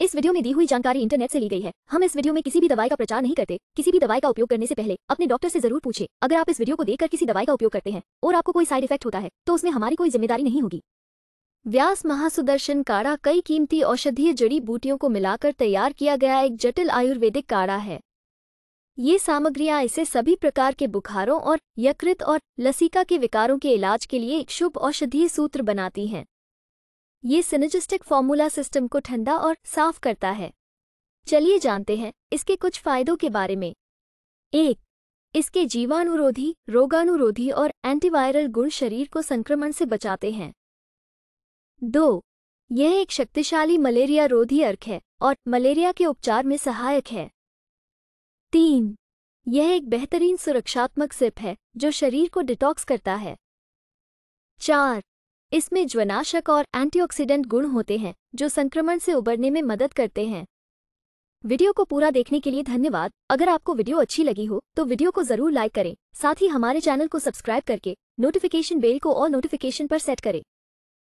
इस वीडियो में दी हुई जानकारी इंटरनेट से ली गई है हम इस वीडियो में किसी भी दवाई का प्रचार नहीं करते किसी भी दवाई का उपयोग करने से पहले अपने डॉक्टर से जरूर पूछे अगर आप इस वीडियो को देखकर किसी दवाई का उपयोग करते हैं और आपको कोई साइड इफेक्ट होता है तो उसमें हमारी कोई जिम्मेदारी नहीं होगी व्यास महासुदर्शन काढ़ा कई कीमती औषधीय जड़ी बूटियों को मिलाकर तैयार किया गया एक जटिल आयुर्वेदिक काढ़ा है ये सामग्रियां इसे सभी प्रकार के बुखारों और यकृत और लसीका के विकारों के इलाज के लिए एक शुभ औषधीय सूत्र बनाती हैं ये सिनेजिस्टिक फॉर्मूला सिस्टम को ठंडा और साफ करता है चलिए जानते हैं इसके कुछ फायदों के बारे में एक इसके जीवाणुरोधी रोगाणुरोधी और एंटीवायरल गुण शरीर को संक्रमण से बचाते हैं दो यह एक शक्तिशाली मलेरिया रोधी अर्क है और मलेरिया के उपचार में सहायक है तीन यह एक बेहतरीन सुरक्षात्मक सिप है जो शरीर को डिटॉक्स करता है चार इसमें ज्वनाशक और एंटीऑक्सीडेंट गुण होते हैं जो संक्रमण से उबरने में मदद करते हैं वीडियो को पूरा देखने के लिए धन्यवाद अगर आपको वीडियो अच्छी लगी हो तो वीडियो को जरूर लाइक करें साथ ही हमारे चैनल को सब्सक्राइब करके नोटिफिकेशन बेल को और नोटिफिकेशन पर सेट करें